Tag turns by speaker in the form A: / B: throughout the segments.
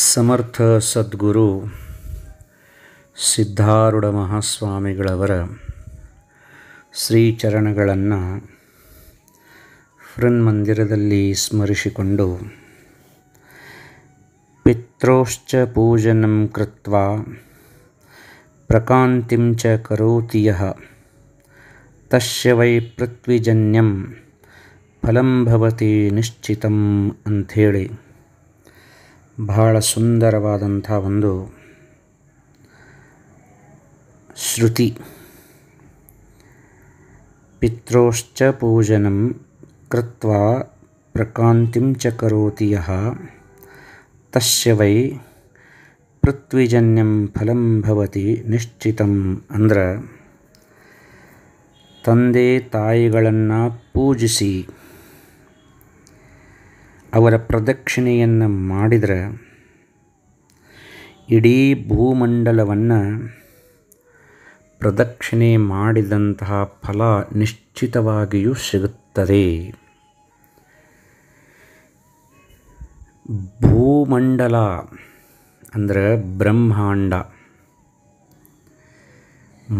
A: ಸಮರ್ಥ ಸದ್ಗುರು ಸಿದ್ಧಾರೂಢ ಮಹಾಸ್ವಾಮಿಗಳವರ ಶ್ರೀಚರಣಗಳನ್ನು ಮಂದಿರದಲ್ಲಿ ಸ್ಮರಿಸಿಕೊಂಡು ಪಿತ್ರೋಶ್ಚ ಪೂಜನ ಕೃತ್ವ ಪ್ರಕಾಂತಿಂಚ ಕರೋತಿ ಯಹ ತೈ ವೈ ಪೃಥ್ವಿಜನ್ಯಂ ಫಲಂಭವತಿ ಅಂಥೇಳಿ ಬಹಳ ಸುಂದರವಾದಂಥ ಒಂದು ಶ್ರುತಿ ಪಿತ್ರೋಶ್ಚ ಪೂಜನಂ ಕೃತ್ವ ಪ್ರಕಾಂತಿಂ ಚ ಕರೋತಿ ಯಹ ತಸ್ಯ ವೈ ಪೃಥ್ವಿಜನ್ಯಂ ಫಲಂ ಭವತಿ ನಿಶ್ಚಿತಂ ಅಂದ್ರೆ ತಂದೆ ತಾಯಿಗಳನ್ನು ಪೂಜಿಸಿ ಅವರ ಪ್ರದಕ್ಷಿಣೆಯನ್ನು ಮಾಡಿದರೆ ಇಡೀ ಭೂಮಂಡಲವನ್ನು ಪ್ರದಕ್ಷಿಣೆ ಮಾಡಿದಂತಹ ಫಲ ನಿಶ್ಚಿತವಾಗಿಯೂ ಸಿಗುತ್ತದೆ ಭೂಮಂಡಲ ಅಂದರೆ ಬ್ರಹ್ಮಾಂಡ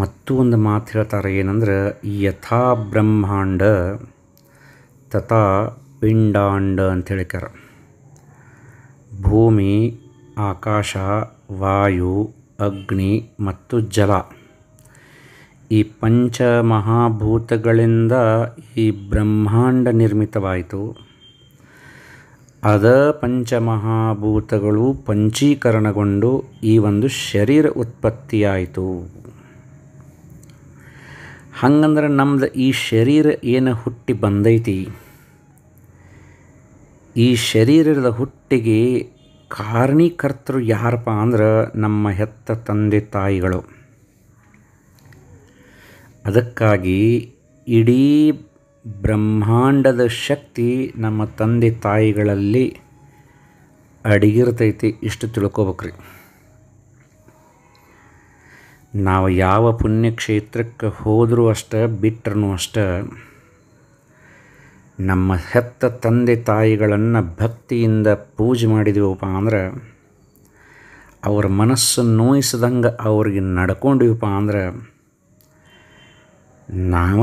A: ಮತ್ತು ಒಂದು ಮಾತು ಹೇಳ್ತಾರೆ ಏನಂದ್ರೆ ಯಥಾ ಬ್ರಹ್ಮಾಂಡ ತಥಾ ಪಿಂಡಾಂಡ ಅಂತ ಹೇಳಿಕಾರ ಭೂಮಿ ಆಕಾಶ ವಾಯು ಅಗ್ನಿ ಮತ್ತು ಜಲ ಈ ಪಂಚ ಮಹಾಭೂತಗಳಿಂದ ಈ ಬ್ರಹ್ಮಾಂಡ ನಿರ್ಮಿತವಾಯಿತು ಅದ ಪಂಚಮಹಾಭೂತಗಳು ಪಂಚೀಕರಣಗೊಂಡು ಈ ಒಂದು ಶರೀರ ಉತ್ಪತ್ತಿಯಾಯಿತು ಹಂಗಂದ್ರೆ ನಮ್ದು ಈ ಶರೀರ ಏನು ಹುಟ್ಟಿ ಬಂದೈತಿ ಈ ಶರೀರದ ಹುಟ್ಟಿಗೆ ಕಾರಣೀಕರ್ತರು ಯಾರಪ್ಪ ಅಂದ್ರೆ ನಮ್ಮ ಹೆತ್ತ ತಂದೆ ತಾಯಿಗಳು ಅದಕ್ಕಾಗಿ ಇಡೀ ಬ್ರಹ್ಮಾಂಡದ ಶಕ್ತಿ ನಮ್ಮ ತಂದೆ ತಾಯಿಗಳಲ್ಲಿ ಅಡಗಿರ್ತೈತಿ ಇಷ್ಟು ತಿಳ್ಕೊಬೇಕ್ರಿ ನಾವು ಯಾವ ಪುಣ್ಯಕ್ಷೇತ್ರಕ್ಕೆ ಹೋದರೂ ಅಷ್ಟೇ ಬಿಟ್ಟರೂ ಅಷ್ಟೇ ನಮ್ಮ ಹೆತ್ತ ತಂದೆ ತಾಯಿಗಳನ್ನು ಭಕ್ತಿಯಿಂದ ಪೂಜೆ ಮಾಡಿದೀವಪ್ಪ ಅಂದ್ರೆ ಅವ್ರ ಮನಸ್ಸು ನೋಯಿಸದಂಗೆ ಅವ್ರಿಗೆ ನಡ್ಕೊಂಡಿವಪ್ಪ ಅಂದ್ರೆ ನಾವ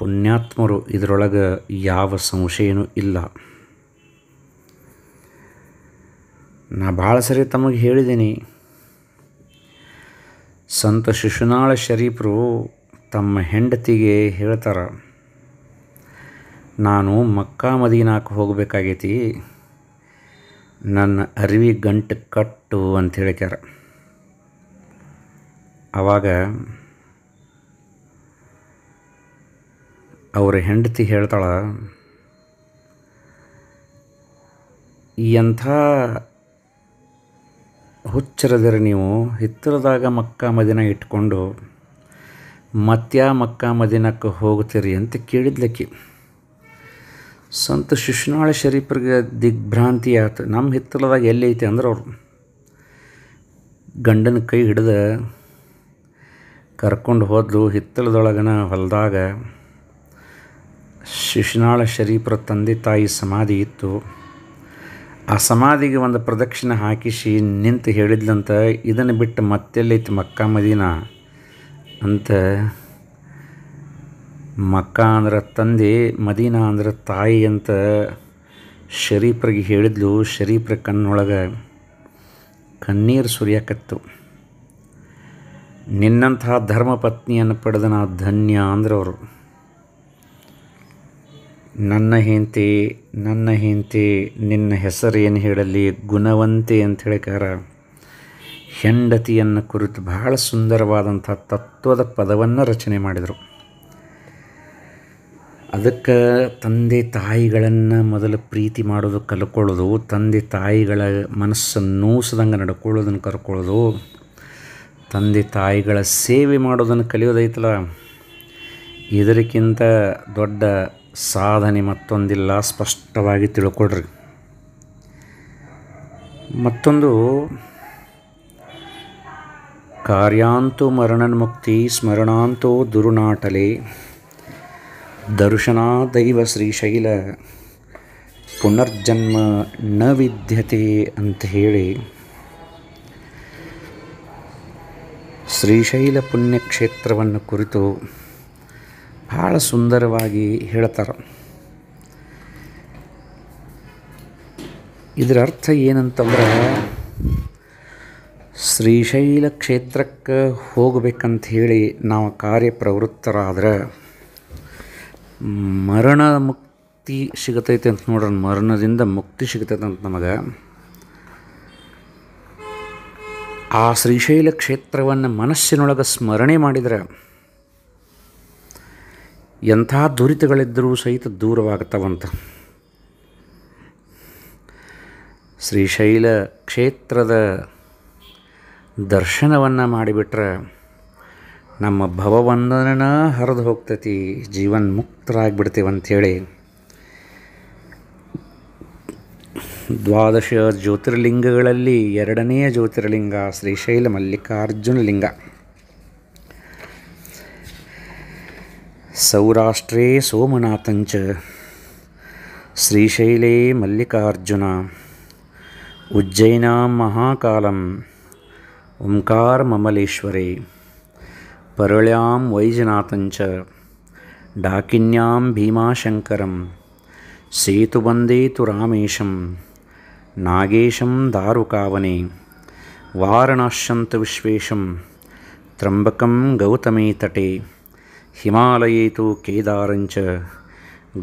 A: ಪುಣ್ಯಾತ್ಮರು ಇದರೊಳಗೆ ಯಾವ ಸಂಶಯನೂ ಇಲ್ಲ ನಾ ಭಾಳ ಸರಿ ತಮಗೆ ಹೇಳಿದ್ದೀನಿ ಸಂತ ಶಿಶುನಾಳ ಶರೀಫರು ತಮ್ಮ ಹೆಂಡತಿಗೆ ಹೇಳ್ತಾರೆ ನಾನು ಮಕ್ಕಾ ಮದೀನಾಕ್ಕೆ ಹೋಗಬೇಕಾಗೈತಿ ನನ್ನ ಅರಿವಿ ಗಂಟು ಕಟ್ಟು ಅಂತ ಹೇಳಿಕ್ಯಾರ ಆವಾಗ ಅವ್ರ ಹೆಂಡತಿ ಹೇಳ್ತಾಳ ಎಂಥ ಹುಚ್ಚರದಿರಿ ನೀವು ಹಿತ್ತಿರದಾಗ ಮಕ್ಕ ಮದಿನ ಇಟ್ಕೊಂಡು ಮತ್ಯಾ ಮಕ್ಕ ಮದಿನಕ್ಕೆ ಹೋಗ್ತೀರಿ ಅಂತ ಕೇಳಿದ್ಲಕ್ಕಿ ಸಂತ ಶಿಶುನಾಳ ಶರೀಫರಿಗೆ ದಿಗ್ಭ್ರಾಂತಿ ಆಯ್ತು ನಮ್ಮ ಹಿತ್ತಲದಾಗ ಐತೆ ಅಂದ್ರೆ ಅವರು ಗಂಡನ ಕೈ ಹಿಡಿದು ಕರ್ಕೊಂಡು ಹೋದ್ಲು ಹಿತ್ತಲದೊಳಗನ ಹೊಲದಾಗ ಶಿಶುನಾಳ ಶರೀಫರ ತಂದೆ ತಾಯಿ ಸಮಾಧಿ ಇತ್ತು ಆ ಸಮಾಧಿಗೆ ಒಂದು ಪ್ರದಕ್ಷಿಣೆ ಹಾಕಿಸಿ ನಿಂತು ಹೇಳಿದ್ಲಂತ ಇದನ್ನು ಬಿಟ್ಟು ಮತ್ತೆಲ್ಲೈತಿ ಮಕ್ಕ ಮದೀನ ಅಂತ ಮಕ್ಕ ಅಂದ್ರೆ ತಂದೆ ಮದೀನಾ ಅಂದ್ರೆ ತಾಯಿ ಅಂತ ಶರೀಫ್ರಿಗೆ ಹೇಳಿದ್ಲು ಶರೀಫ್ರ ಕಣ್ಣೊಳಗೆ ಕಣ್ಣೀರು ಸುರಿಯಾಕತ್ತು ನಿನ್ನಂತಹ ಧರ್ಮಪತ್ನಿಯನ್ನು ಪಡೆದ ನಾ ಧನ್ಯ ಅಂದ್ರೆ ಅವರು ನನ್ನ ಹೆಂಡತಿ ನನ್ನ ಹೆಂಡತಿ ನಿನ್ನ ಹೆಸರೇನು ಹೇಳಲಿ ಗುಣವಂತೆ ಅಂತ ಹೇಳಿಕಾರ ಹೆಂಡತಿಯನ್ನು ಕುರಿತು ಬಹಳ ಸುಂದರವಾದಂಥ ತತ್ವದ ಪದವನ್ನು ರಚನೆ ಮಾಡಿದರು ಅದಕ್ಕೆ ತಂದೆ ತಾಯಿಗಳನ್ನು ಮೊದಲು ಪ್ರೀತಿ ಮಾಡೋದು ಕಲ್ಕೊಳ್ಳೋದು ತಂದೆ ತಾಯಿಗಳ ಮನಸ್ಸನ್ನು ನೋಸದಂಗೆ ನಡ್ಕೊಳ್ಳೋದನ್ನು ಕರ್ಕೊಳ್ಳೋದು ತಂದೆ ತಾಯಿಗಳ ಸೇವೆ ಮಾಡೋದನ್ನು ಕಲಿಯೋದೈತಲ್ಲ ಇದಕ್ಕಿಂತ ದೊಡ್ಡ ಸಾಧನೆ ಮತ್ತೊಂದಿಲ್ಲ ಸ್ಪಷ್ಟವಾಗಿ ತಿಳ್ಕೊಳ್ರಿ ಮತ್ತೊಂದು ಕಾರ್ಯಾಂತು ಮರಣನ್ಮುಕ್ತಿ ಸ್ಮರಣಾಂತೋ ದುರುನಾಟಲೆ ದರ್ಶನಾದೈವ ಶ್ರೀಶೈಲ ಪುನರ್ಜನ್ಮ ನ ವಿದ್ಯತೆ ಅಂತ ಹೇಳಿ ಶ್ರೀಶೈಲ ಪುಣ್ಯಕ್ಷೇತ್ರವನ್ನು ಕುರಿತು ಭಾಳ ಸುಂದರವಾಗಿ ಹೇಳ್ತಾರೆ ಇದರ ಅರ್ಥ ಏನಂತಂದ್ರೆ ಶ್ರೀಶೈಲ ಕ್ಷೇತ್ರಕ್ಕೆ ಹೋಗಬೇಕಂತ ಹೇಳಿ ನಾವು ಕಾರ್ಯಪ್ರವೃತ್ತರಾದ್ರೆ ಮರಣ ಮುಕ್ತಿ ಸಿಗತೈತೆ ಅಂತ ನೋಡ್ರಿ ಮರಣದಿಂದ ಮುಕ್ತಿ ಸಿಗತೈತೆ ಅಂತ ನಮಗೆ ಆ ಶ್ರೀಶೈಲ ಕ್ಷೇತ್ರವನ್ನು ಮನಸ್ಸಿನೊಳಗೆ ಸ್ಮರಣೆ ಮಾಡಿದರೆ ಎಂಥ ದುರಿತಗಳಿದ್ದರೂ ಸಹಿತ ದೂರವಾಗ್ತವಂತ ಶ್ರೀಶೈಲ ಕ್ಷೇತ್ರದ ದರ್ಶನವನ್ನು ಮಾಡಿಬಿಟ್ರೆ ನಮ್ಮ ಭವವಂದನನ ಹರಿದು ಹೋಗ್ತೈತಿ ಜೀವನ್ ಮುಕ್ತರಾಗ್ಬಿಡ್ತೇವೆ ಅಂಥೇಳಿ ದ್ವಾದಶ ಜ್ಯೋತಿರ್ಲಿಂಗಗಳಲ್ಲಿ ಎರಡನೆಯ ಜ್ಯೋತಿರ್ಲಿಂಗ ಶ್ರೀಶೈಲ ಮಲ್ಲಿಕಾರ್ಜುನ ಲಿಂಗ ಸೌರಾಷ್ಟ್ರೇ ಸೋಮನಾಥಂಚ ಶ್ರೀಶೈಲೇ ಮಲ್ಲಿಕಾರ್ಜುನ ಉಜ್ಜಯಿನಾಂ ಮಹಾಕಾಲಂ ಓಂಕಾರ ಮಮಲೇಶ್ವರೇ परळ्यां वैजनाथञ्च डाकिन्यां भीमाशङ्करं सेतुबन्दे तु रामेशं नागेशं दारुकावने वारणाश्यन्त विश्वेशं त्र्यम्बकं गौतमे तटे हिमालये तु केदारञ्च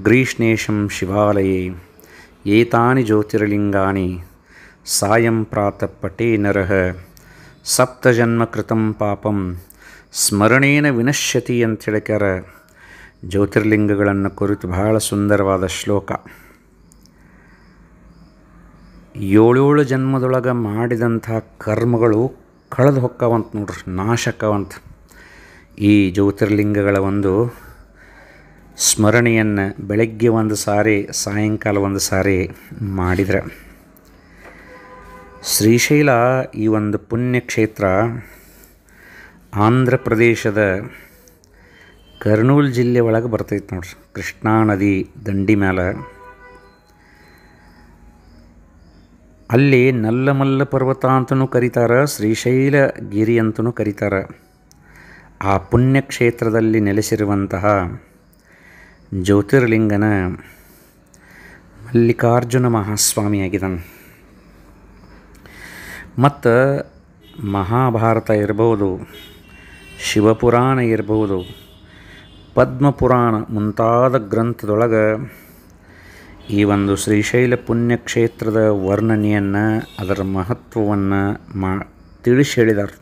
A: ग्रीष्णेशं शिवालये एतानि ज्योतिर्लिङ्गानि सायं प्रातः पटे नरः सप्तजन्मकृतं पापं ಸ್ಮರಣೇನ ವಿನಶ್ಯತಿ ಅಂತ ಹೇಳ್ಯಾರ ಜ್ಯೋತಿರ್ಲಿಂಗಗಳನ್ನು ಕುರಿತು ಬಹಳ ಸುಂದರವಾದ ಶ್ಲೋಕ ಏಳೇಳು ಜನ್ಮದೊಳಗೆ ಮಾಡಿದಂಥ ಕರ್ಮಗಳು ಕಳೆದು ಹೊಕ್ಕವಂತ ನೋಡ್ರಿ ನಾಶಕ್ಕವಂತ ಈ ಜ್ಯೋತಿರ್ಲಿಂಗಗಳ ಒಂದು ಸ್ಮರಣೆಯನ್ನು ಬೆಳಗ್ಗೆ ಒಂದು ಸಾರಿ ಸಾಯಂಕಾಲ ಒಂದು ಸಾರಿ ಮಾಡಿದರೆ ಶ್ರೀಶೈಲ ಈ ಒಂದು ಪುಣ್ಯಕ್ಷೇತ್ರ ಆಂಧ್ರ ಪ್ರದೇಶದ ಕರ್ನೂಲ್ ಜಿಲ್ಲೆ ಒಳಗೆ ಬರ್ತೈತೆ ನೋಡ್ರಿ ಕೃಷ್ಣಾ ನದಿ ದಂಡಿ ಮ್ಯಾಲ ಅಲ್ಲಿ ನಲ್ಲಮಲ್ಲ ಪರ್ವತ ಅಂತಲೂ ಕರೀತಾರೆ ಶ್ರೀಶೈಲ ಗಿರಿ ಅಂತಲೂ ಕರೀತಾರ ಆ ಪುಣ್ಯಕ್ಷೇತ್ರದಲ್ಲಿ ನೆಲೆಸಿರುವಂತಹ ಜ್ಯೋತಿರ್ಲಿಂಗನ ಮಲ್ಲಿಕಾರ್ಜುನ ಮಹಾಸ್ವಾಮಿಯಾಗಿದ್ದಾನೆ ಮತ್ತು ಮಹಾಭಾರತ ಇರ್ಬೋದು ಶಿವಪುರಾಣ ಇರ್ಬೋದು ಪದ್ಮಪುರಾಣ ಮುಂತಾದ ಗ್ರಂಥದೊಳಗೆ ಈ ಒಂದು ಶ್ರೀಶೈಲ ಪುಣ್ಯಕ್ಷೇತ್ರದ ವರ್ಣನೆಯನ್ನು ಅದರ ಮಹತ್ವವನ್ನು ಮಾ ತಿಳಿಸಿ ಹೇಳಿದರು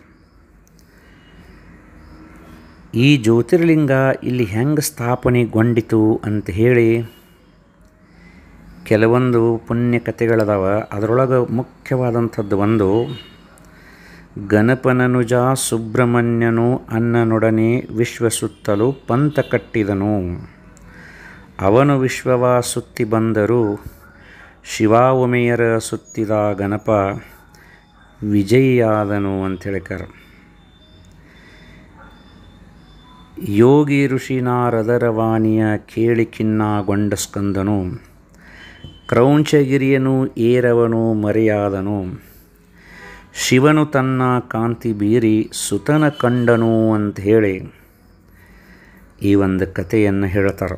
A: ಈ ಜ್ಯೋತಿರ್ಲಿಂಗ ಇಲ್ಲಿ ಹೆಂಗೆ ಸ್ಥಾಪನೆಗೊಂಡಿತು ಅಂತ ಹೇಳಿ ಕೆಲವೊಂದು ಪುಣ್ಯ ಅದರೊಳಗೆ ಮುಖ್ಯವಾದಂಥದ್ದು ಒಂದು ಗಣಪನನುಜಾ ಸುಬ್ರಹ್ಮಣ್ಯನು ಅನ್ನನೊಡನೆ ವಿಶ್ವಸುತ್ತಲು ಪಂಥ ಕಟ್ಟಿದನು ಅವನು ವಿಶ್ವವ ಸುತ್ತಿ ಬಂದರೂ ಶಿವ ಉಮೆಯರ ಸುತ್ತಿದ ಗಣಪ ವಿಜಯಿಯಾದನು ಅಂತ ಯೋಗಿ ಯೋಗಿ ನಾರದರ ವಾಣಿಯ ಕೇಳಿ ಖಿನ್ನಗೊಂಡ ಸ್ಕಂದನು ಕ್ರೌಂಚಗಿರಿಯನು ಏರವನು ಮರೆಯಾದನು ಶಿವನು ತನ್ನ ಕಾಂತಿ ಬೀರಿ ಸುತನ ಕಂಡನು ಅಂತ ಹೇಳಿ ಈ ಒಂದು ಕಥೆಯನ್ನು ಹೇಳ್ತಾರೆ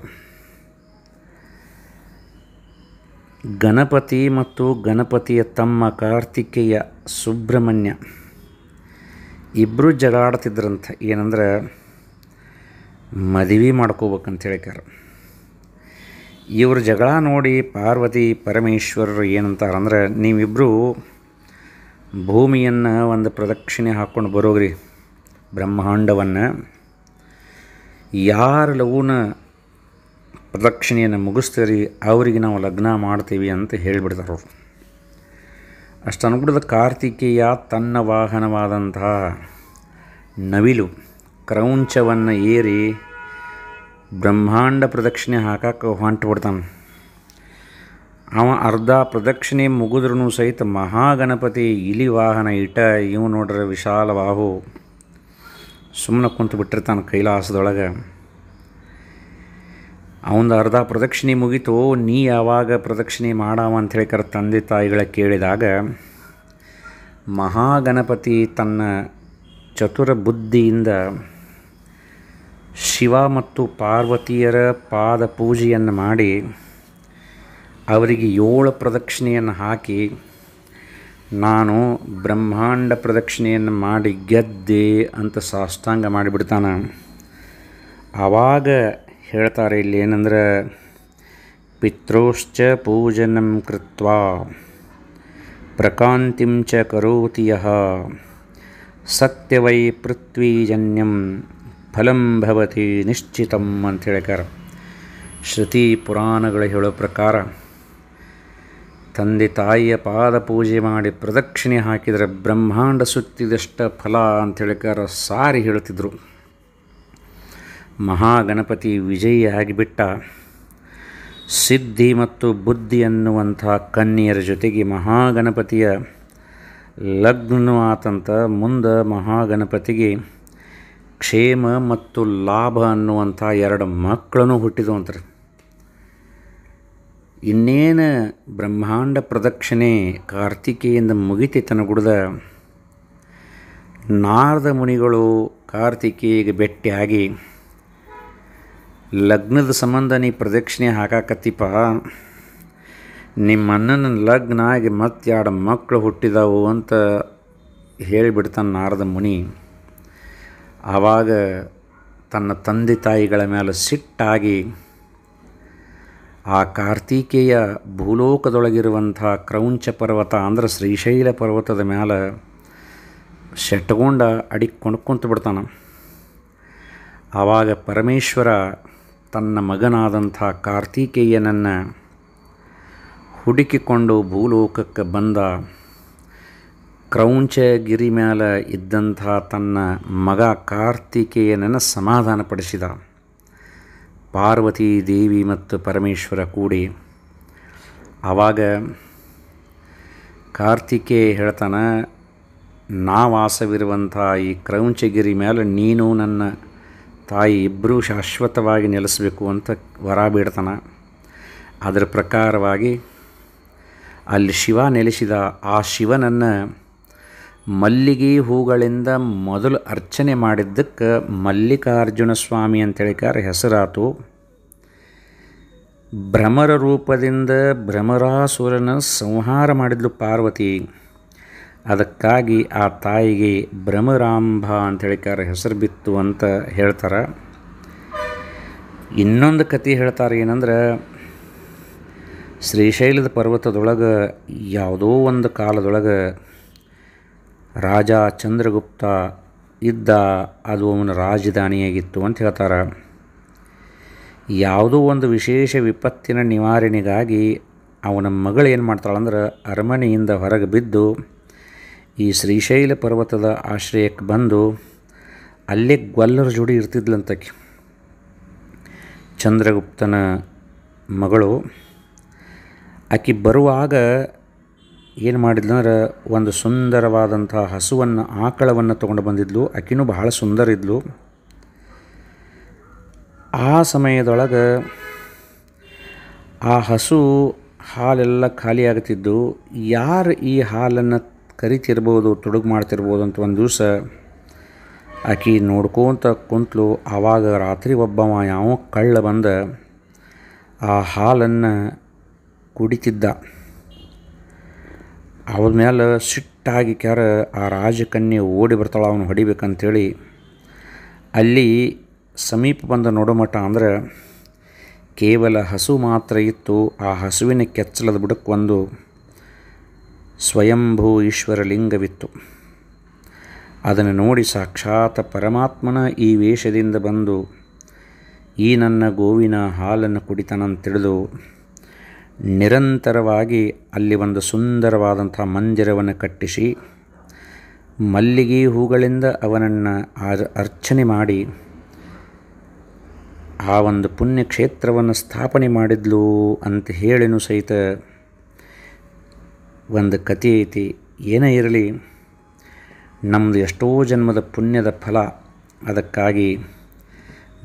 A: ಗಣಪತಿ ಮತ್ತು ಗಣಪತಿಯ ತಮ್ಮ ಕಾರ್ತಿಕೇಯ ಸುಬ್ರಹ್ಮಣ್ಯ ಇಬ್ಬರು ಜಗಳಾಡ್ತಿದ್ರಂತ ಏನಂದ್ರೆ ಮದುವೆ ಮಾಡ್ಕೋಬೇಕಂತ ಹೇಳಿಕಾರ ಇವರು ಜಗಳ ನೋಡಿ ಪಾರ್ವತಿ ಪರಮೇಶ್ವರರು ಏನಂತಾರಂದ್ರೆ ನೀವಿಬ್ಬರು ಭೂಮಿಯನ್ನು ಒಂದು ಪ್ರದಕ್ಷಿಣೆ ಹಾಕ್ಕೊಂಡು ಬರೋಗ್ರಿ ಬ್ರಹ್ಮಾಂಡವನ್ನು ಯಾರ ಲಘುನ ಪ್ರದಕ್ಷಿಣೆಯನ್ನು ಮುಗಿಸ್ತೀರಿ ಅವರಿಗೆ ನಾವು ಲಗ್ನ ಮಾಡ್ತೀವಿ ಅಂತ ಹೇಳಿಬಿಡ್ತಾರೆ ಅಷ್ಟು ಕಾರ್ತಿಕೇಯ ತನ್ನ ವಾಹನವಾದಂತಹ ನವಿಲು ಕ್ರೌಂಚವನ್ನು ಏರಿ ಬ್ರಹ್ಮಾಂಡ ಪ್ರದಕ್ಷಿಣೆ ಹಾಕಕ್ಕೆ ಹೊಂಟು ಬಿಡ್ತಾನೆ ಅವ ಅರ್ಧ ಪ್ರದಕ್ಷಿಣೆ ಮುಗಿದ್ರೂ ಸಹಿತ ಮಹಾಗಣಪತಿ ಇಲಿ ವಾಹನ ಇಟ ಇವು ನೋಡ್ರೆ ವಿಶಾಲ ಬಾಹು ಸುಮ್ಮನೆ ಕುಂತು ಬಿಟ್ಟಿರ್ತಾನೆ ಕೈಲಾಸದೊಳಗೆ ಅವಂದು ಅರ್ಧ ಪ್ರದಕ್ಷಿಣೆ ಮುಗಿತು ನೀ ಯಾವಾಗ ಪ್ರದಕ್ಷಿಣೆ ಮಾಡಾವ ಹೇಳಿ ಕರೆ ತಂದೆ ತಾಯಿಗಳ ಕೇಳಿದಾಗ ಮಹಾಗಣಪತಿ ತನ್ನ ಚತುರ ಬುದ್ಧಿಯಿಂದ ಶಿವ ಮತ್ತು ಪಾರ್ವತಿಯರ ಪಾದ ಪೂಜೆಯನ್ನು ಮಾಡಿ ಅವರಿಗೆ ಏಳು ಪ್ರದಕ್ಷಿಣೆಯನ್ನು ಹಾಕಿ ನಾನು ಬ್ರಹ್ಮಾಂಡ ಪ್ರದಕ್ಷಿಣೆಯನ್ನು ಮಾಡಿ ಗೆದ್ದೆ ಅಂತ ಸಾಷ್ಟಾಂಗ ಮಾಡಿಬಿಡ್ತಾನೆ ಆವಾಗ ಹೇಳ್ತಾರೆ ಇಲ್ಲಿ ಏನಂದ್ರೆ ಪಿತ್ರೋಶ್ಚ ಪೂಜನ ಕೃತ್ವಾ ಪ್ರಕಾಂತಿಂಚ ಚ ಕರೋತಿ ಸತ್ಯವೈ ಪೃಥ್ವಿಜನ್ಯಂ ಫಲಂ ಭವತಿ ನಿಶ್ಚಿತಂ ಅಂತ ಹೇಳ್ಯಾರ ಶ್ರುತಿ ಪುರಾಣಗಳು ಹೇಳೋ ಪ್ರಕಾರ ತಂದೆ ತಾಯಿಯ ಪಾದ ಪೂಜೆ ಮಾಡಿ ಪ್ರದಕ್ಷಿಣೆ ಹಾಕಿದರೆ ಬ್ರಹ್ಮಾಂಡ ಸುತ್ತಿದಷ್ಟ ಫಲ ಅಂತ ಅಂತೇಳಿಕಾರ ಸಾರಿ ಹೇಳುತ್ತಿದ್ದರು ಮಹಾಗಣಪತಿ ವಿಜಯಿಯಾಗಿಬಿಟ್ಟ ಸಿದ್ಧಿ ಮತ್ತು ಬುದ್ಧಿ ಅನ್ನುವಂಥ ಕನ್ಯರ ಜೊತೆಗೆ ಮಹಾಗಣಪತಿಯ ಲಗ್ನೂ ಆತಂತ ಮುಂದೆ ಮಹಾಗಣಪತಿಗೆ ಕ್ಷೇಮ ಮತ್ತು ಲಾಭ ಅನ್ನುವಂಥ ಎರಡು ಮಕ್ಕಳನ್ನು ಹುಟ್ಟಿದು ಅಂತಾರೆ ಇನ್ನೇನು ಬ್ರಹ್ಮಾಂಡ ಪ್ರದಕ್ಷಿಣೆ ಕಾರ್ತಿಕೆಯಿಂದ ಗುಡದ ನಾರದ ಮುನಿಗಳು ಕಾರ್ತಿಕೆಗೆ ಬೆಟ್ಟಿಯಾಗಿ ಲಗ್ನದ ಸಂಬಂಧ ನೀ ಪ್ರದಕ್ಷಿಣೆ ಹಾಕಾಕತ್ತಿಪ್ಪ ನಿಮ್ಮ ಅಣ್ಣನ ಲಗ್ನ ಆಗಿ ಮತ್ತೆ ಎರಡು ಮಕ್ಕಳು ಹುಟ್ಟಿದವು ಅಂತ ಹೇಳಿಬಿಡ್ತಾನೆ ನಾರದ ಮುನಿ ಆವಾಗ ತನ್ನ ತಂದೆ ತಾಯಿಗಳ ಮೇಲೆ ಸಿಟ್ಟಾಗಿ ಆ ಕಾರ್ತೀಕೇಯ ಭೂಲೋಕದೊಳಗಿರುವಂಥ ಕ್ರೌಂಚ ಪರ್ವತ ಅಂದ್ರೆ ಶ್ರೀಶೈಲ ಪರ್ವತದ ಮೇಲೆ ಶೆಟ್ಗೊಂಡ ಅಡಿ ಕೊಂಡ್ಕೊಂತು ಬಿಡ್ತಾನೆ ಆವಾಗ ಪರಮೇಶ್ವರ ತನ್ನ ಮಗನಾದಂಥ ಕಾರ್ತೀಕೇಯನನ್ನು ಹುಡುಕಿಕೊಂಡು ಭೂಲೋಕಕ್ಕೆ ಬಂದ ಕ್ರೌಂಚಗಿರಿ ಮ್ಯಾಲೆ ಇದ್ದಂಥ ತನ್ನ ಮಗ ಕಾರ್ತಿಕೇಯನನ್ನು ಸಮಾಧಾನಪಡಿಸಿದ ಪಾರ್ವತಿ ದೇವಿ ಮತ್ತು ಪರಮೇಶ್ವರ ಕೂಡಿ ಆವಾಗ ಕಾರ್ತಿಕೆ ಹೇಳ್ತಾನೆ ನಾ ವಾಸವಿರುವಂಥ ಈ ಕ್ರೌಂಚಗಿರಿ ಮೇಲೆ ನೀನು ನನ್ನ ತಾಯಿ ಇಬ್ಬರೂ ಶಾಶ್ವತವಾಗಿ ನೆಲೆಸಬೇಕು ಅಂತ ವರ ಬಿಡ್ತಾನೆ ಅದರ ಪ್ರಕಾರವಾಗಿ ಅಲ್ಲಿ ಶಿವ ನೆಲೆಸಿದ ಆ ಶಿವನನ್ನು ಮಲ್ಲಿಗೆ ಹೂಗಳಿಂದ ಮೊದಲು ಅರ್ಚನೆ ಮಾಡಿದ್ದಕ್ಕೆ ಮಲ್ಲಿಕಾರ್ಜುನ ಸ್ವಾಮಿ ಅಂತ ಅಂತೇಳಿಕಾರ ಹೆಸರಾತು ಭ್ರಮರ ರೂಪದಿಂದ ಭ್ರಮರಾಸುರನ ಸಂಹಾರ ಮಾಡಿದ್ಲು ಪಾರ್ವತಿ ಅದಕ್ಕಾಗಿ ಆ ತಾಯಿಗೆ ಹೇಳಿ ಅಂತೇಳಿಕಾರ ಹೆಸರು ಬಿತ್ತು ಅಂತ ಹೇಳ್ತಾರೆ ಇನ್ನೊಂದು ಕತೆ ಹೇಳ್ತಾರೆ ಏನಂದ್ರೆ ಶ್ರೀಶೈಲದ ಪರ್ವತದೊಳಗೆ ಯಾವುದೋ ಒಂದು ಕಾಲದೊಳಗೆ ರಾಜ ಚಂದ್ರಗುಪ್ತ ಇದ್ದ ಅದು ಅವನ ರಾಜಧಾನಿಯಾಗಿತ್ತು ಅಂತ ಹೇಳ್ತಾರೆ ಯಾವುದೋ ಒಂದು ವಿಶೇಷ ವಿಪತ್ತಿನ ನಿವಾರಣೆಗಾಗಿ ಅವನ ಮಗಳು ಏನು ಮಾಡ್ತಾಳಂದ್ರೆ ಅರಮನೆಯಿಂದ ಹೊರಗೆ ಬಿದ್ದು ಈ ಶ್ರೀಶೈಲ ಪರ್ವತದ ಆಶ್ರಯಕ್ಕೆ ಬಂದು ಅಲ್ಲೇ ಗೊಲ್ಲರ ಜೋಡಿ ಇರ್ತಿದ್ಲಂತಕ್ಕೆ ಚಂದ್ರಗುಪ್ತನ ಮಗಳು ಆಕೆ ಬರುವಾಗ ಏನು ಮಾಡಿದ್ಲು ಒಂದು ಸುಂದರವಾದಂಥ ಹಸುವನ್ನು ಆಕಳವನ್ನು ತೊಗೊಂಡು ಬಂದಿದ್ಲು ಆಕಿನೂ ಬಹಳ ಸುಂದರ ಇದ್ಲು ಆ ಸಮಯದೊಳಗೆ ಆ ಹಸು ಹಾಲೆಲ್ಲ ಖಾಲಿ ಯಾರು ಈ ಹಾಲನ್ನು ಕರಿತಿರ್ಬೋದು ತೊಡಗು ಮಾಡ್ತಿರ್ಬೋದು ಅಂತ ಒಂದು ದಿವಸ ಆಕಿ ನೋಡ್ಕೊತ ಕುಂತಲು ಆವಾಗ ರಾತ್ರಿ ಒಬ್ಬವ ಯಾವ ಕಳ್ಳ ಬಂದ ಆ ಹಾಲನ್ನು ಕುಡಿತಿದ್ದ ಅವ್ರ ಮೇಲೆ ಸಿಟ್ಟಾಗಿ ಕ್ಯಾರ ಆ ರಾಜಕನ್ಯೆ ಓಡಿ ಬರ್ತಾಳೆ ಅವನು ಹೊಡಿಬೇಕಂತೇಳಿ ಅಲ್ಲಿ ಸಮೀಪ ಬಂದ ನೋಡೋಮಠ ಅಂದ್ರೆ ಕೇವಲ ಹಸು ಮಾತ್ರ ಇತ್ತು ಆ ಹಸುವಿನ ಕೆಚ್ಚಲದ ಬುಡಕ್ಕೆ ಒಂದು ಸ್ವಯಂಭೂ ಈಶ್ವರ ಲಿಂಗವಿತ್ತು ಅದನ್ನು ನೋಡಿ ಸಾಕ್ಷಾತ್ ಪರಮಾತ್ಮನ ಈ ವೇಷದಿಂದ ಬಂದು ಈ ನನ್ನ ಗೋವಿನ ಹಾಲನ್ನು ಕುಡಿತಾನಂತಿಳಿದು ನಿರಂತರವಾಗಿ ಅಲ್ಲಿ ಒಂದು ಸುಂದರವಾದಂಥ ಮಂದಿರವನ್ನು ಕಟ್ಟಿಸಿ ಮಲ್ಲಿಗೆ ಹೂಗಳಿಂದ ಅವನನ್ನು ಅರ್ಚನೆ ಮಾಡಿ ಆ ಒಂದು ಪುಣ್ಯಕ್ಷೇತ್ರವನ್ನು ಸ್ಥಾಪನೆ ಮಾಡಿದ್ಲು ಅಂತ ಹೇಳಿನೂ ಸಹಿತ ಒಂದು ಕತೆ ಐತಿ ಏನೇ ಇರಲಿ ನಮ್ಮದು ಎಷ್ಟೋ ಜನ್ಮದ ಪುಣ್ಯದ ಫಲ ಅದಕ್ಕಾಗಿ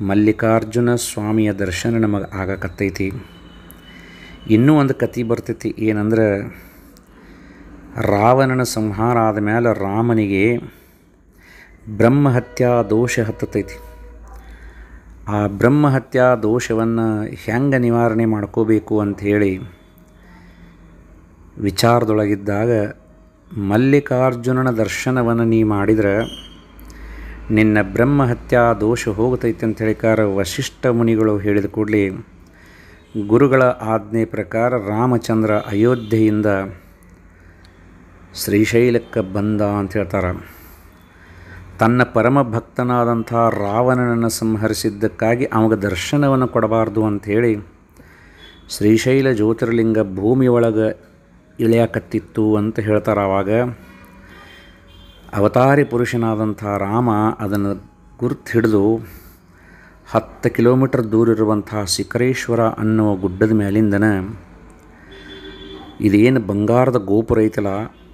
A: ಮಲ್ಲಿಕಾರ್ಜುನ ಸ್ವಾಮಿಯ ದರ್ಶನ ನಮಗೆ ಆಗಕತ್ತೈತಿ ಇನ್ನೂ ಒಂದು ಕತಿ ಬರ್ತೈತಿ ಏನಂದ್ರೆ ರಾವಣನ ಸಂಹಾರ ಆದ ಮೇಲೆ ರಾಮನಿಗೆ ಬ್ರಹ್ಮಹತ್ಯಾ ದೋಷ ಹತ್ತತೈತಿ ಆ ಬ್ರಹ್ಮಹತ್ಯಾ ದೋಷವನ್ನು ಹೆಂಗೆ ನಿವಾರಣೆ ಮಾಡ್ಕೋಬೇಕು ಅಂಥೇಳಿ ವಿಚಾರದೊಳಗಿದ್ದಾಗ ಮಲ್ಲಿಕಾರ್ಜುನನ ದರ್ಶನವನ್ನು ನೀ ಮಾಡಿದರೆ ನಿನ್ನ ಬ್ರಹ್ಮಹತ್ಯಾ ದೋಷ ಹೋಗುತ್ತೈತೆ ಅಂತ ಹೇಳಿಕಾರ ವಶಿಷ್ಠ ಮುನಿಗಳು ಹೇಳಿದ ಕೂಡಲೇ ಗುರುಗಳ ಆಜ್ಞೆ ಪ್ರಕಾರ ರಾಮಚಂದ್ರ ಅಯೋಧ್ಯೆಯಿಂದ ಶ್ರೀಶೈಲಕ್ಕೆ ಬಂದ ಅಂತ ಹೇಳ್ತಾರೆ ತನ್ನ ಪರಮ ಭಕ್ತನಾದಂಥ ರಾವಣನನ್ನು ಸಂಹರಿಸಿದ್ದಕ್ಕಾಗಿ ಅವಾಗ ದರ್ಶನವನ್ನು ಕೊಡಬಾರ್ದು ಅಂಥೇಳಿ ಶ್ರೀಶೈಲ ಜ್ಯೋತಿರ್ಲಿಂಗ ಭೂಮಿಯೊಳಗೆ ಒಳಗೆ ಅಂತ ಹೇಳ್ತಾರೆ ಆವಾಗ ಅವತಾರಿ ಪುರುಷನಾದಂಥ ರಾಮ ಅದನ್ನು ಗುರ್ತು ಹಿಡಿದು ಹತ್ತು ಕಿಲೋಮೀಟರ್ ದೂರ ಇರುವಂತಹ ಸಿಕರೇಶ್ವರ ಅನ್ನುವ ಗುಡ್ಡದ ಮೇಲಿಂದನ ಇದೇನು ಬಂಗಾರದ ಗೋಪುರ ಐತಲ್ಲ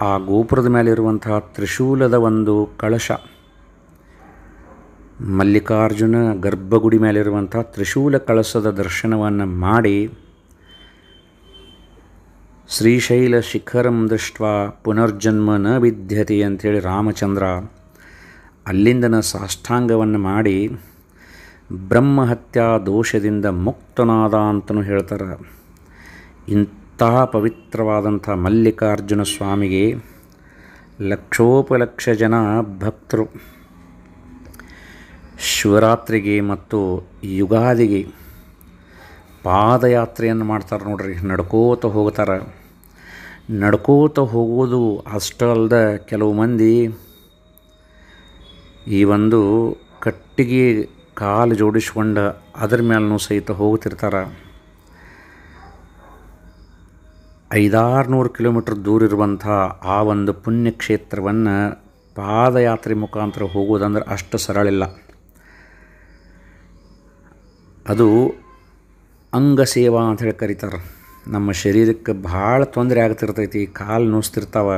A: ಆ ಗೋಪುರದ ಮೇಲಿರುವಂತಹ ತ್ರಿಶೂಲದ ಒಂದು ಕಳಶ ಮಲ್ಲಿಕಾರ್ಜುನ ಗರ್ಭಗುಡಿ ಮೇಲಿರುವಂಥ ತ್ರಿಶೂಲ ಕಳಶದ ದರ್ಶನವನ್ನು ಮಾಡಿ ಶ್ರೀಶೈಲ ಶಿಖರಂ ದೃಷ್ಟ ಪುನರ್ಜನ್ಮ ನ ವಿದ್ಯತೆ ಅಂಥೇಳಿ ರಾಮಚಂದ್ರ ಅಲ್ಲಿಂದನ ಸಾಷ್ಟಾಂಗವನ್ನು ಮಾಡಿ ಬ್ರಹ್ಮಹತ್ಯಾ ದೋಷದಿಂದ ಮುಕ್ತನಾದ ಅಂತಲೂ ಹೇಳ್ತಾರೆ ಇಂತಹ ಪವಿತ್ರವಾದಂಥ ಮಲ್ಲಿಕಾರ್ಜುನ ಸ್ವಾಮಿಗೆ ಲಕ್ಷೋಪಲಕ್ಷ ಜನ ಭಕ್ತರು ಶಿವರಾತ್ರಿಗೆ ಮತ್ತು ಯುಗಾದಿಗೆ ಪಾದಯಾತ್ರೆಯನ್ನು ಮಾಡ್ತಾರೆ ನೋಡ್ರಿ ನಡ್ಕೋತ ಹೋಗ್ತಾರೆ ನಡ್ಕೋತ ಹೋಗುವುದು ಅಷ್ಟೇ ಅಲ್ಲದ ಕೆಲವು ಮಂದಿ ಈ ಒಂದು ಕಟ್ಟಿಗೆ ಕಾಲು ಜೋಡಿಸ್ಕೊಂಡು ಅದರ ಮೇಲೂ ಸಹಿತ ಹೋಗ್ತಿರ್ತಾರೆ ಐದಾರುನೂರು ಕಿಲೋಮೀಟ್ರ್ ದೂರ ಇರುವಂಥ ಆ ಒಂದು ಪುಣ್ಯಕ್ಷೇತ್ರವನ್ನು ಪಾದಯಾತ್ರೆ ಮುಖಾಂತರ ಹೋಗುವುದಂದ್ರೆ ಅಷ್ಟು ಸರಳಿಲ್ಲ ಅದು ಅಂಗಸೇವಾ ಅಂತ ಹೇಳಿ ಕರೀತಾರೆ ನಮ್ಮ ಶರೀರಕ್ಕೆ ಭಾಳ ತೊಂದರೆ ಆಗ್ತಿರ್ತೈತಿ ಕಾಲು ನೋಸ್ತಿರ್ತಾವೆ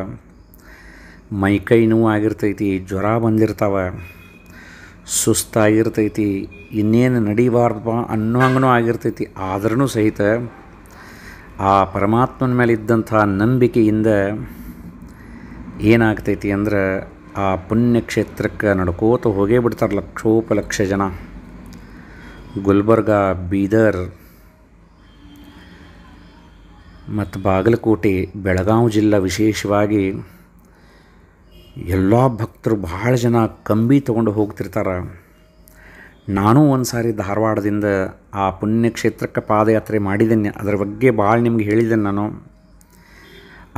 A: ಮೈಕೈ ನೋವು ಆಗಿರ್ತೈತಿ ಜ್ವರ ಬಂದಿರ್ತಾವ ಸುಸ್ತಾಗಿರ್ತೈತಿ ಇನ್ನೇನು ನಡೀಬಾರ್ದಪ್ಪ ಅನ್ನೋ ಹಂಗೂ ಆಗಿರ್ತೈತಿ ಆದ್ರೂ ಸಹಿತ ಆ ಪರಮಾತ್ಮನ ಮೇಲೆ ಇದ್ದಂಥ ನಂಬಿಕೆಯಿಂದ ಏನಾಗ್ತೈತಿ ಅಂದ್ರೆ ಆ ಪುಣ್ಯಕ್ಷೇತ್ರಕ್ಕೆ ನಡ್ಕೋತ ಹೋಗೇ ಬಿಡ್ತಾರೆ ಲಕ್ಷೋಪಲಕ್ಷ ಜನ ಗುಲ್ಬರ್ಗ ಬೀದರ್ ಮತ್ತು ಬಾಗಲಕೋಟೆ ಬೆಳಗಾವಿ ಜಿಲ್ಲೆ ವಿಶೇಷವಾಗಿ ಎಲ್ಲ ಭಕ್ತರು ಭಾಳ ಜನ ಕಂಬಿ ತೊಗೊಂಡು ಹೋಗ್ತಿರ್ತಾರೆ ನಾನು ಒಂದು ಸಾರಿ ಧಾರವಾಡದಿಂದ ಆ ಪುಣ್ಯಕ್ಷೇತ್ರಕ್ಕೆ ಪಾದಯಾತ್ರೆ ಮಾಡಿದ್ದೇನೆ ಅದರ ಬಗ್ಗೆ ಭಾಳ ನಿಮ್ಗೆ ಹೇಳಿದ್ದೇನೆ ನಾನು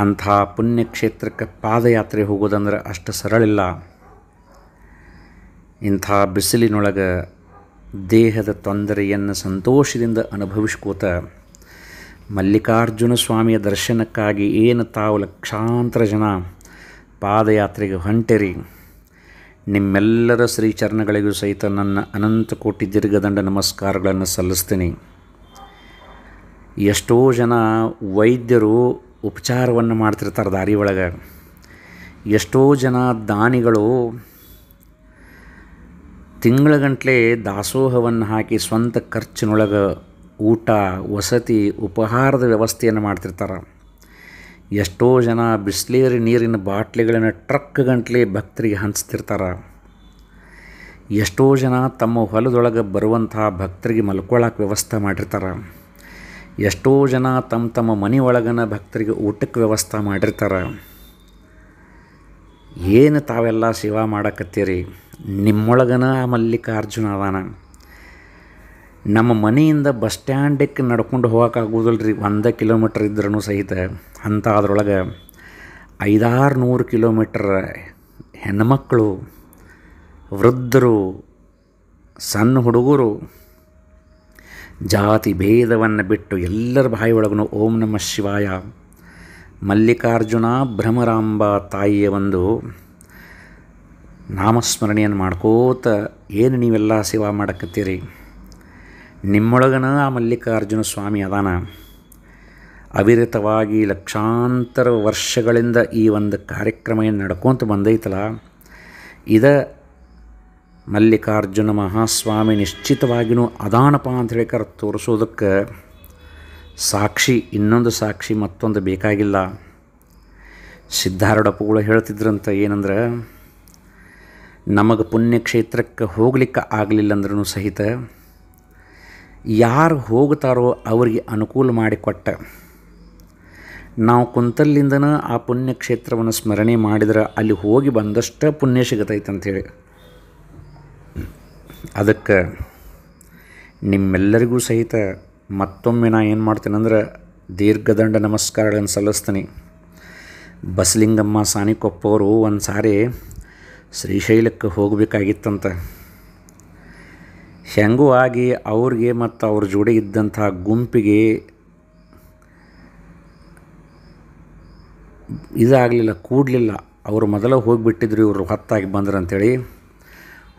A: ಅಂಥ ಪುಣ್ಯಕ್ಷೇತ್ರಕ್ಕೆ ಪಾದಯಾತ್ರೆ ಹೋಗೋದಂದ್ರೆ ಅಷ್ಟು ಸರಳಿಲ್ಲ ಇಂಥ ಬಿಸಿಲಿನೊಳಗೆ ದೇಹದ ತೊಂದರೆಯನ್ನು ಸಂತೋಷದಿಂದ ಅನುಭವಿಸ್ಕೋತ ಮಲ್ಲಿಕಾರ್ಜುನ ಸ್ವಾಮಿಯ ದರ್ಶನಕ್ಕಾಗಿ ಏನು ತಾವು ಲಕ್ಷಾಂತರ ಜನ ಪಾದಯಾತ್ರೆಗೆ ಹೊಂಟಿರಿ ನಿಮ್ಮೆಲ್ಲರ ಶ್ರೀಚರಣಗಳಿಗೂ ಸಹಿತ ನನ್ನ ಅನಂತ ಕೋಟಿ ದೀರ್ಘದಂಡ ನಮಸ್ಕಾರಗಳನ್ನು ಸಲ್ಲಿಸ್ತೀನಿ ಎಷ್ಟೋ ಜನ ವೈದ್ಯರು ಉಪಚಾರವನ್ನು ಮಾಡ್ತಿರ್ತಾರೆ ದಾರಿ ಒಳಗೆ ಎಷ್ಟೋ ಜನ ದಾನಿಗಳು ತಿಂಗಳಗಂಟ್ಲೆ ದಾಸೋಹವನ್ನು ಹಾಕಿ ಸ್ವಂತ ಖರ್ಚಿನೊಳಗೆ ಊಟ ವಸತಿ ಉಪಹಾರದ ವ್ಯವಸ್ಥೆಯನ್ನು ಮಾಡ್ತಿರ್ತಾರೆ ಎಷ್ಟೋ ಜನ ಬಿಸ್ಲೇರಿ ನೀರಿನ ಬಾಟ್ಲಿಗಳನ್ನು ಟ್ರಕ್ ಗಂಟ್ಲೆ ಭಕ್ತರಿಗೆ ಹಂಚ್ತಿರ್ತಾರೆ ಎಷ್ಟೋ ಜನ ತಮ್ಮ ಹೊಲದೊಳಗೆ ಬರುವಂತಹ ಭಕ್ತರಿಗೆ ಮಲ್ಕೊಳ್ಳೋಕೆ ವ್ಯವಸ್ಥೆ ಮಾಡಿರ್ತಾರೆ ಎಷ್ಟೋ ಜನ ತಮ್ಮ ತಮ್ಮ ಮನೆ ಒಳಗನ ಭಕ್ತರಿಗೆ ಊಟಕ್ಕೆ ವ್ಯವಸ್ಥೆ ಮಾಡಿರ್ತಾರೆ ಏನು ತಾವೆಲ್ಲ ಸೇವಾ ಮಾಡಕತ್ತೀರಿ ನಿಮ್ಮೊಳಗನ ಮಲ್ಲಿಕಾರ್ಜುನ ಅದಾನ ನಮ್ಮ ಮನೆಯಿಂದ ಬಸ್ ಸ್ಟ್ಯಾಂಡಕ್ಕೆ ನಡ್ಕೊಂಡು ಹೋಗೋಕ್ಕಾಗೋದಿಲ್ಲ ರೀ ಒಂದು ಕಿಲೋಮೀಟ್ರ್ ಇದ್ರೂ ಸಹಿತ ಅಂಥ ಅದರೊಳಗೆ ಐದಾರು ನೂರು ಕಿಲೋಮೀಟ್ರ್ ಹೆಣ್ಮಕ್ಕಳು ವೃದ್ಧರು ಸಣ್ಣ ಹುಡುಗರು ಜಾತಿ ಭೇದವನ್ನು ಬಿಟ್ಟು ಎಲ್ಲರ ಬಾಯಿ ಒಳಗೂ ಓಂ ನಮ ಶಿವಾಯ ಮಲ್ಲಿಕಾರ್ಜುನ ಭ್ರಮರಾಂಬ ತಾಯಿಯ ಒಂದು ನಾಮಸ್ಮರಣೆಯನ್ನು ಮಾಡ್ಕೋತ ಏನು ನೀವೆಲ್ಲ ಸೇವಾ ಮಾಡಕತ್ತೀರಿ ನಿಮ್ಮೊಳಗನ ಆ ಮಲ್ಲಿಕಾರ್ಜುನ ಸ್ವಾಮಿ ಅದಾನ ಅವಿರತವಾಗಿ ಲಕ್ಷಾಂತರ ವರ್ಷಗಳಿಂದ ಈ ಒಂದು ಕಾರ್ಯಕ್ರಮ ಏನು ನಡ್ಕೊತ ಬಂದೈತಲ್ಲ ಇದ ಮಲ್ಲಿಕಾರ್ಜುನ ಮಹಾಸ್ವಾಮಿ ನಿಶ್ಚಿತವಾಗಿಯೂ ಅದಾನಪ್ಪ ಅಂತ ಹೇಳಿ ಕರೆ ತೋರಿಸೋದಕ್ಕೆ ಸಾಕ್ಷಿ ಇನ್ನೊಂದು ಸಾಕ್ಷಿ ಮತ್ತೊಂದು ಬೇಕಾಗಿಲ್ಲ ಸಿದ್ಧಾರಡಪ್ಪುಗಳು ಹೇಳ್ತಿದ್ರಂತ ಏನಂದ್ರೆ ನಮಗೆ ಪುಣ್ಯಕ್ಷೇತ್ರಕ್ಕೆ ಹೋಗ್ಲಿಕ್ಕೆ ಆಗಲಿಲ್ಲ ಅಂದ್ರೂ ಸಹಿತ ಯಾರು ಹೋಗ್ತಾರೋ ಅವರಿಗೆ ಅನುಕೂಲ ಮಾಡಿಕೊಟ್ಟ ನಾವು ಕುಂತಲ್ಲಿಂದನೂ ಆ ಪುಣ್ಯಕ್ಷೇತ್ರವನ್ನು ಸ್ಮರಣೆ ಮಾಡಿದ್ರೆ ಅಲ್ಲಿ ಹೋಗಿ ಬಂದಷ್ಟೇ ಪುಣ್ಯ ಸಿಗತೈತೆ ಅಂಥೇಳಿ ಅದಕ್ಕೆ ನಿಮ್ಮೆಲ್ಲರಿಗೂ ಸಹಿತ ಮತ್ತೊಮ್ಮೆ ನಾ ಏನು ಅಂದ್ರೆ ದೀರ್ಘದಂಡ ನಮಸ್ಕಾರಗಳನ್ನು ಸಲ್ಲಿಸ್ತೀನಿ ಬಸಲಿಂಗಮ್ಮ ಸಾನಿಕೊಪ್ಪವರು ಒಂದು ಸಾರಿ ಶ್ರೀಶೈಲಕ್ಕೆ ಹೋಗಬೇಕಾಗಿತ್ತಂತ ಹೆಂಗೂ ಆಗಿ ಅವ್ರಿಗೆ ಮತ್ತು ಅವ್ರ ಜೋಡಿ ಇದ್ದಂಥ ಗುಂಪಿಗೆ ಇದಾಗಲಿಲ್ಲ ಕೂಡಲಿಲ್ಲ ಅವರು ಮೊದಲ ಹೋಗಿಬಿಟ್ಟಿದ್ರು ಇವರು ಹತ್ತಾಗಿ ಬಂದರು ಅಂಥೇಳಿ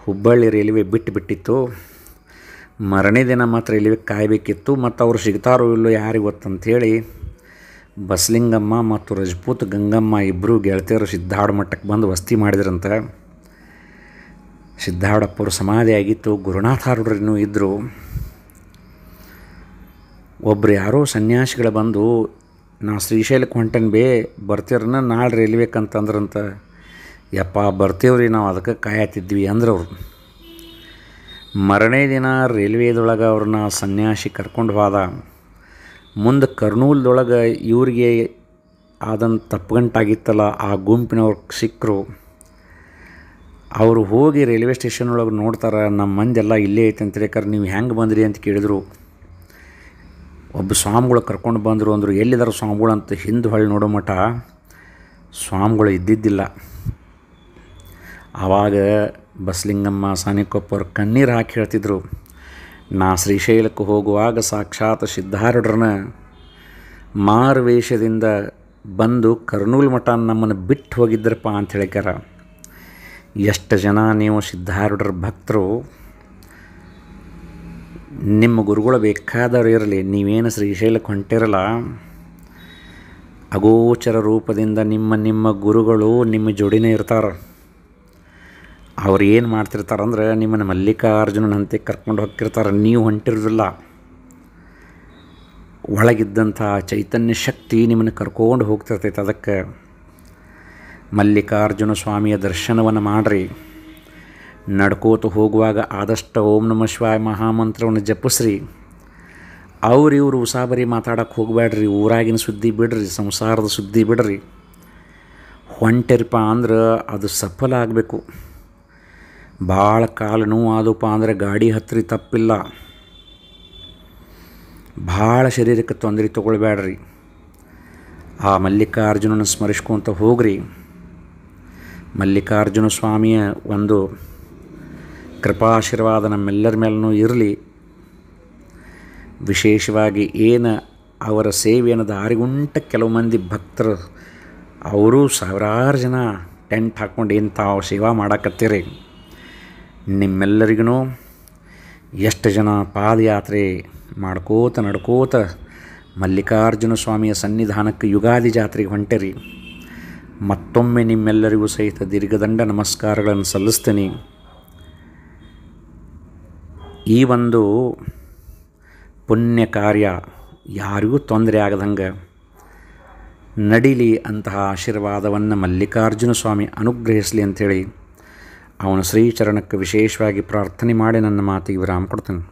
A: ಹುಬ್ಬಳ್ಳಿ ರೈಲ್ವೆ ಬಿಟ್ಟು ಬಿಟ್ಟಿತ್ತು ಮರನೇ ದಿನ ಮಾತ್ರ ರೈಲ್ವೆ ಕಾಯಬೇಕಿತ್ತು ಮತ್ತು ಅವ್ರು ಸಿಗ್ತಾರೋ ಇಲ್ಲೋ ಯಾರಿಗೆ ಗೊತ್ತಂಥೇಳಿ ಬಸ್ಲಿಂಗಮ್ಮ ಮತ್ತು ರಜಪೂತ್ ಗಂಗಮ್ಮ ಇಬ್ಬರು ಗೆಳತಿಯರು ಸಿದ್ಧಾಡ ಮಟ್ಟಕ್ಕೆ ಬಂದು ವಸ್ತಿ ಮಾಡಿದ್ರಂತೆ ಸಿದ್ಧಾವಡಪ್ಪವ್ರ ಸಮಾಧಿ ಆಗಿತ್ತು ಗುರುನಾಥಾರೂಢರಿನ್ನೂ ಇದ್ದರು ಒಬ್ರು ಯಾರೋ ಸನ್ಯಾಸಿಗಳು ಬಂದು ನಾ ಶ್ರೀಶೈಲಕ್ಕೆ ಹೊಂಟನ್ ಬೇ ಬರ್ತೀರನ್ನ ನಾಳೆ ರೈಲ್ವೆ ಅಂತಂದ್ರಂತ ಯಪ್ಪ ಬರ್ತೀವ್ರಿ ನಾವು ಅದಕ್ಕೆ ಕಾಯತ್ತಿದ್ವಿ ಅಂದ್ರವ್ರು ಮರನೇ ದಿನ ರೈಲ್ವೇದೊಳಗೆ ಅವ್ರನ್ನ ಸನ್ಯಾಸಿ ಕರ್ಕೊಂಡು ಹೋದ ಮುಂದೆ ಕರ್ನೂಲ್ದೊಳಗೆ ಇವ್ರಿಗೆ ಆದಂಥ ತಪ್ಪುಗಂಟಾಗಿತ್ತಲ್ಲ ಆ ಗುಂಪಿನವ್ರು ಸಿಕ್ಕರು ಅವರು ಹೋಗಿ ರೈಲ್ವೆ ಸ್ಟೇಷನ್ ಒಳಗೆ ನೋಡ್ತಾರೆ ನಮ್ಮ ಮಂದೆಲ್ಲ ಇಲ್ಲೇ ಐತೆ ಅಂತ ಹೇಳಿಕಾರೆ ನೀವು ಹೆಂಗೆ ಬಂದ್ರಿ ಅಂತ ಕೇಳಿದ್ರು ಒಬ್ಬ ಸ್ವಾಮಿಗಳು ಕರ್ಕೊಂಡು ಬಂದರು ಅಂದರು ಎಲ್ಲಿದ್ದಾರೆ ಸ್ವಾಮಿಗಳು ಅಂತ ಹಿಂದೆ ಹೊಳ್ಳಿ ನೋಡೋ ಮಠ ಸ್ವಾಮಿಗಳು ಇದ್ದಿದ್ದಿಲ್ಲ ಆವಾಗ ಬಸಲಿಂಗಮ್ಮ ಸಾನಿಕೊಪ್ಪರು ಕಣ್ಣೀರು ಹಾಕಿ ಹೇಳ್ತಿದ್ರು ನಾ ಶ್ರೀಶೈಲಕ್ಕೆ ಹೋಗುವಾಗ ಸಾಕ್ಷಾತ್ ಸಿದ್ಧಾರೂಢರನ್ನ ಮಾರುವೇಷದಿಂದ ಬಂದು ಕರ್ನೂಲ್ ಮಠ ನಮ್ಮನ್ನು ಬಿಟ್ಟು ಹೋಗಿದ್ದರಪ್ಪ ಅಂತ ಹೇಳಿಕಾರ ಎಷ್ಟು ಜನ ನೀವು ಸಿದ್ಧಾರೂಢರ ಭಕ್ತರು ನಿಮ್ಮ ಗುರುಗಳು ಬೇಕಾದವರು ಇರಲಿ ನೀವೇನು ಶ್ರೀಶೈಲಕ್ಕೆ ಹೊಂಟಿರಲ್ಲ ಅಗೋಚರ ರೂಪದಿಂದ ನಿಮ್ಮ ನಿಮ್ಮ ಗುರುಗಳು ನಿಮ್ಮ ಜೋಡಿನೇ ಇರ್ತಾರೆ ಅವ್ರು ಏನು ಮಾಡ್ತಿರ್ತಾರಂದ್ರೆ ನಿಮ್ಮನ್ನು ಮಲ್ಲಿಕಾರ್ಜುನನಂತೆ ಕರ್ಕೊಂಡು ಹೋಗ್ತಿರ್ತಾರೆ ನೀವು ಹೊಂಟಿರೋದಿಲ್ಲ ಒಳಗಿದ್ದಂಥ ಚೈತನ್ಯ ಶಕ್ತಿ ನಿಮ್ಮನ್ನು ಕರ್ಕೊಂಡು ಹೋಗ್ತಿರ್ತೈತೆ ಅದಕ್ಕೆ ಮಲ್ಲಿಕಾರ್ಜುನ ಸ್ವಾಮಿಯ ದರ್ಶನವನ್ನು ಮಾಡಿರಿ ನಡ್ಕೋತು ಹೋಗುವಾಗ ಆದಷ್ಟು ಓಂ ನಮ ಶಿವಾಯ ಮಹಾಮಂತ್ರವನ್ನು ಜಪಿಸ್ರಿ ಅವ್ರಿವ್ರು ಉಸಾಬರಿ ಮಾತಾಡೋಕ್ಕೆ ಹೋಗಬೇಡ್ರಿ ಊರಾಗಿನ ಸುದ್ದಿ ಬಿಡ್ರಿ ಸಂಸಾರದ ಸುದ್ದಿ ಬಿಡ್ರಿ ಹೊಂಟಿರಪ್ಪ ಅಂದ್ರೆ ಅದು ಸಫಲ ಆಗಬೇಕು ಭಾಳ ಕಾಲು ನೋವು ಆದಪ್ಪ ಅಂದರೆ ಗಾಡಿ ಹತ್ತಿರ ತಪ್ಪಿಲ್ಲ ಭಾಳ ಶರೀರಕ್ಕೆ ತೊಂದರೆ ತೊಗೊಳ್ಬೇಡ್ರಿ ಆ ಮಲ್ಲಿಕಾರ್ಜುನನ ಸ್ಮರಿಸ್ಕೊತ ಹೋಗ್ರಿ ಮಲ್ಲಿಕಾರ್ಜುನ ಸ್ವಾಮಿಯ ಒಂದು ಕೃಪಾಶೀರ್ವಾದ ನಮ್ಮೆಲ್ಲರ ಮೇಲೂ ಇರಲಿ ವಿಶೇಷವಾಗಿ ಏನು ಅವರ ಸೇವೆಯನ್ನು ದಾರಿಗುಂಟ ಕೆಲವು ಮಂದಿ ಭಕ್ತರು ಅವರು ಸಾವಿರಾರು ಜನ ಟೆಂಟ್ ಹಾಕ್ಕೊಂಡು ಏನು ತಾವು ಸೇವಾ ಮಾಡಾಕತ್ತೀರಿ ನಿಮ್ಮೆಲ್ಲರಿಗೂ ಎಷ್ಟು ಜನ ಪಾದಯಾತ್ರೆ ಮಾಡ್ಕೋತ ನಡ್ಕೋತ ಮಲ್ಲಿಕಾರ್ಜುನ ಸ್ವಾಮಿಯ ಸನ್ನಿಧಾನಕ್ಕೆ ಯುಗಾದಿ ಜಾತ್ರೆಗೆ ಹೊಂಟೆರಿ ಮತ್ತೊಮ್ಮೆ ನಿಮ್ಮೆಲ್ಲರಿಗೂ ಸಹಿತ ದೀರ್ಘದಂಡ ನಮಸ್ಕಾರಗಳನ್ನು ಸಲ್ಲಿಸ್ತೀನಿ ಈ ಒಂದು ಪುಣ್ಯ ಕಾರ್ಯ ಯಾರಿಗೂ ತೊಂದರೆ ಆಗದಂಗೆ ನಡಿಲಿ ಅಂತಹ ಆಶೀರ್ವಾದವನ್ನು ಮಲ್ಲಿಕಾರ್ಜುನ ಸ್ವಾಮಿ ಅನುಗ್ರಹಿಸಲಿ ಅಂಥೇಳಿ ಅವನ ಶ್ರೀಚರಣಕ್ಕೆ ವಿಶೇಷವಾಗಿ ಪ್ರಾರ್ಥನೆ ಮಾಡಿ ನನ್ನ ಮಾತಿಗೆ ವಿರಾಮ ಕೊಡ್ತೇನೆ